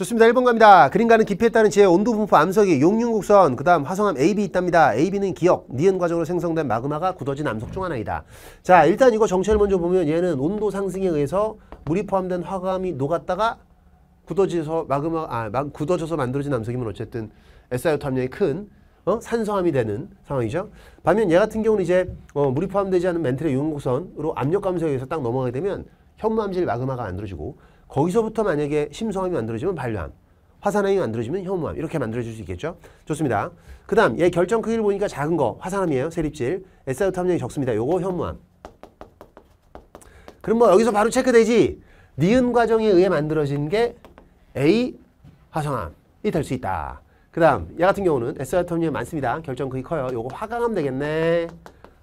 좋습니다. 1번 갑니다. 그림가는 깊이에 따른 지혜, 온도 분포, 암석이, 용융곡선, 그 다음 화성암 AB 있답니다. AB는 기억, 니은 과정으로 생성된 마그마가 굳어진 암석 중 하나이다. 자, 일단 이거 정체를 먼저 보면 얘는 온도 상승에 의해서 물이 포함된 화감이 녹았다가 굳어져서 마그마, 아, 막 굳어져서 만들어진 암석이면 어쨌든 SiO2 함량이 큰 어? 산성암이 되는 상황이죠. 반면 얘 같은 경우는 이제 어, 물이 포함되지 않은 멘틀의 용융 곡선으로 압력 감소에 의해서 딱 넘어가게 되면 현무암질 마그마가 만들어지고 거기서부터 만약에 심성암이 만들어지면 반려함 화산암이 만들어지면 혐오암 이렇게 만들어질 수 있겠죠. 좋습니다. 그 다음 얘 결정 크기를 보니까 작은 거 화산암이에요. 세립질. 에사이오 함량이 적습니다. 요거 혐오암. 그럼 뭐 여기서 바로 체크되지. 니은 과정에 의해 만들어진 게 A 화성암이 될 수 있다. 그 다음 얘 같은 경우는 에사이오함량이 많습니다. 결정 크기 커요. 요거 화강암 되겠네.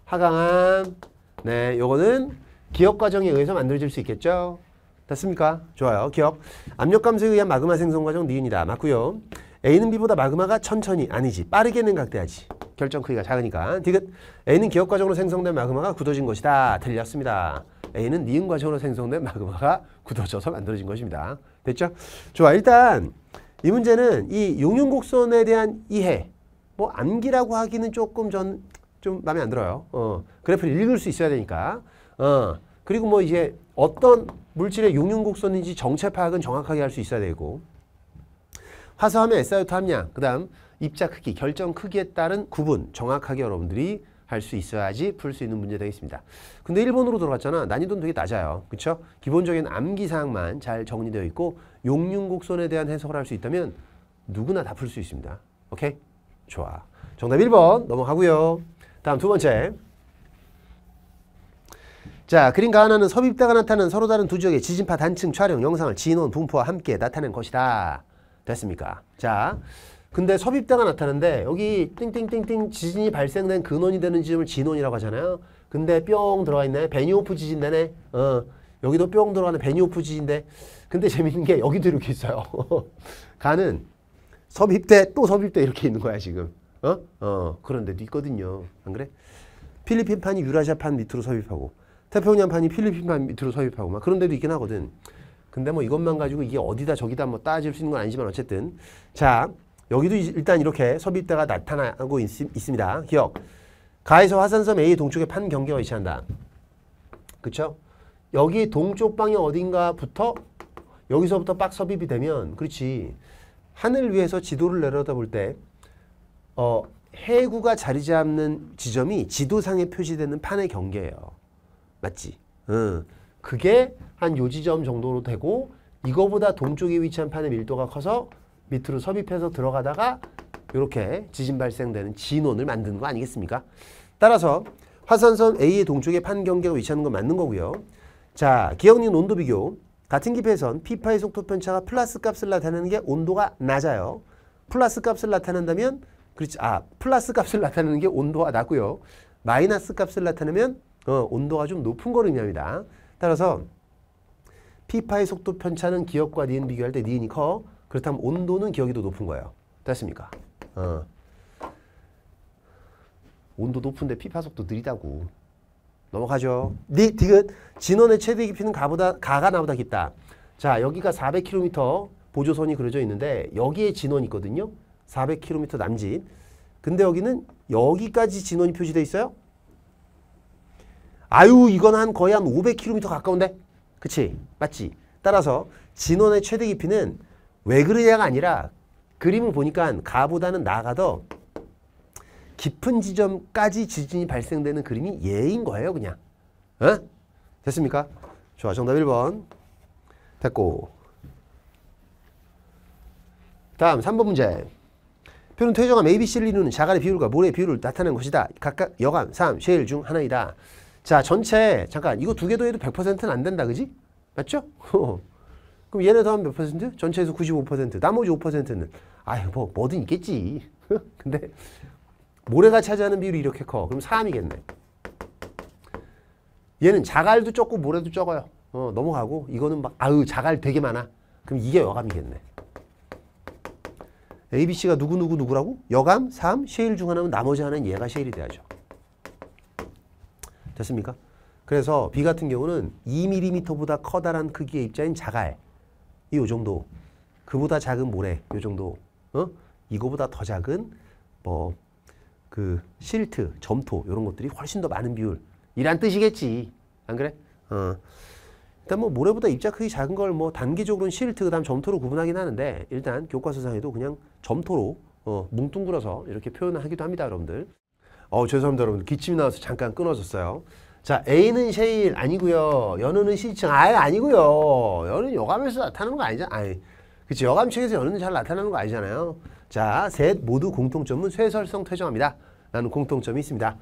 화강암. 네 요거는 기억 과정에 의해서 만들어질 수 있겠죠. 됐습니까? 좋아요. 기억. 압력 감소에 의한 마그마 생성 과정 니은이다. 맞고요. A는 B보다 마그마가 천천히 아니지 빠르게 냉각돼야지. 결정 크기가 작으니까. 디귿. A는 기억 과정으로 생성된 마그마가 굳어진 것이다. 틀렸습니다. A는 니은 과정으로 생성된 마그마가 굳어져서 만들어진 것입니다. 됐죠? 좋아. 일단 이 문제는 이 용융 곡선에 대한 이해. 뭐 암기라고 하기는 조금 전 좀 마음에 안 들어요. 어. 그래프를 읽을 수 있어야 되니까. 어. 그리고 뭐 이제 어떤 물질의 용융 곡선인지 정체 파악은 정확하게 할 수 있어야 되고 화소함의 SIO2 함량, 그 다음 입자 크기, 결정 크기에 따른 구분 정확하게 여러분들이 할 수 있어야지 풀 수 있는 문제 되겠습니다. 근데 1번으로 들어갔잖아. 난이도는 되게 낮아요. 그렇죠? 기본적인 암기사항만 잘 정리되어 있고 용융곡선에 대한 해석을 할 수 있다면 누구나 다 풀 수 있습니다. 오케이? 좋아. 정답 1번 넘어가고요. 다음 두 번째. 자, 그림과 하나는 섭입대가 나타낸 서로 다른 두 지역의 지진파 단층 촬영 영상을 진원 분포와 함께 나타낸 것이다. 됐습니까? 자, 근데 섭입대가 나타나는데 여기 띵띵띵띵 지진이 발생된 근원이 되는 지점을 진원이라고 하잖아요. 근데 뿅 들어가 있네. 베니오프 지진대네. 어, 여기도 뿅 들어가는 베니오프 지진대. 근데 재밌는 게 여기도 이렇게 있어요. 가는 섭입대 또 섭입대 이렇게 있는 거야 지금. 어? 어, 그런데도 있거든요. 안 그래? 필리핀판이 유라시아판 밑으로 섭입하고 태평양판이 필리핀판 밑으로 섭입하고 막 그런 데도 있긴 하거든. 근데 뭐 이것만 가지고 이게 어디다 저기다 뭐 따질 수 있는 건 아니지만 어쨌든 자 여기도 일단 이렇게 섭입대가 나타나고 있, 습니다 기억. 가에서 화산섬 A 동쪽에 판 경계가 위치한다. 그쵸? 여기 동쪽 방향 어딘가부터 여기서부터 빡 섭입이 되면 그렇지. 하늘 위에서 지도를 내려다볼 때 어, 해구가 자리 잡는 지점이 지도상에 표시되는 판의 경계예요. 맞지? 응. 그게 한 요지점 정도로 되고 이거보다 동쪽에 위치한 판의 밀도가 커서 밑으로 섭입해서 들어가다가 이렇게 지진 발생되는 진원을 만드는 거 아니겠습니까? 따라서 화산선 A의 동쪽에 판 경계가 위치하는 건 맞는 거고요. 자, 기억력 온도 비교. 같은 깊이선 P파의 속도 편차가 플러스 값을 나타내는 게 온도가 낮아요. 플러스 값을 나타낸다면 그렇지. 아, 플러스 값을 나타내는 게 온도가 낮고요. 마이너스 값을 나타내면 어, 온도가 좀 높은 걸 의미합니다. 따라서 피파의 속도 편차는 기억과 니은 비교할 때 니은이 커. 그렇다면 온도는 기억이 더 높은 거예요. 됐습니까? 어. 온도 높은데 피파 속도 느리다고. 넘어가죠. 니, 디귿. 진원의 최대 깊이는 가보다, 가가 나보다 깊다. 자, 여기가 400km 보조선이 그려져 있는데 여기에 진원이 있거든요. 400km 남짓. 근데 여기는 여기까지 진원이 표시되어 있어요. 아유 이건 한 거의 한 500km 가까운데? 그치? 맞지? 따라서 진원의 최대 깊이는 왜 그러냐가 아니라 그림을 보니까 가보다는 나가 더 깊은 지점까지 지진이 발생되는 그림이 예인 거예요 그냥. 어? 됐습니까? 좋아 정답 1번 됐고 다음 3번 문제 표는 퇴정함 ABC를 이루는 자갈의 비율과 모래의 비율을 나타낸 것이다. 각각 여감, 삶, 쉐일 중 하나이다. 자, 전체 잠깐 이거 두 개 더해도 100%는 안 된다. 그지? 맞죠? 그럼 얘네 더하면 몇 퍼센트? 전체에서 95% 나머지 5%는 아유 뭐 뭐든 있겠지. 근데 모래가 차지하는 비율이 이렇게 커. 그럼 3이겠네. 얘는 자갈도 적고 모래도 적어요. 어, 넘어가고 이거는 막 아유 자갈 되게 많아. 그럼 이게 여감이겠네. ABC가 누구누구 누구, 라고 여감, 3, 셰일 중 하나면 나머지 하나는 얘가 셰일이 돼야죠. 됐습니까? 그래서 B 같은 경우는 2mm보다 커다란 크기의 입자인 자갈 이 정도 그보다 작은 모래 요 정도 어? 이거보다 더 작은 뭐 그 실트, 점토 이런 것들이 훨씬 더 많은 비율이란 뜻이겠지. 안 그래? 어. 일단 뭐 모래보다 입자 크기 작은 걸 뭐 단기적으로는 실트 그다음 점토로 구분하긴 하는데 일단 교과서상에도 그냥 점토로 어, 뭉뚱그려서 이렇게 표현을 하기도 합니다, 여러분들. 어 죄송합니다 여러분 기침이 나와서 잠깐 끊어졌어요. 자 A는 셰일 아니고요. 연우는 시청 아예 아니고요. 연우는 여감에서 나타나는 거 아니잖아. 아니 그치 여감측에서 연우는 잘 나타나는 거 아니잖아요. 자 셋 모두 공통점은 쇠설성 퇴정합니다. 라는 공통점이 있습니다.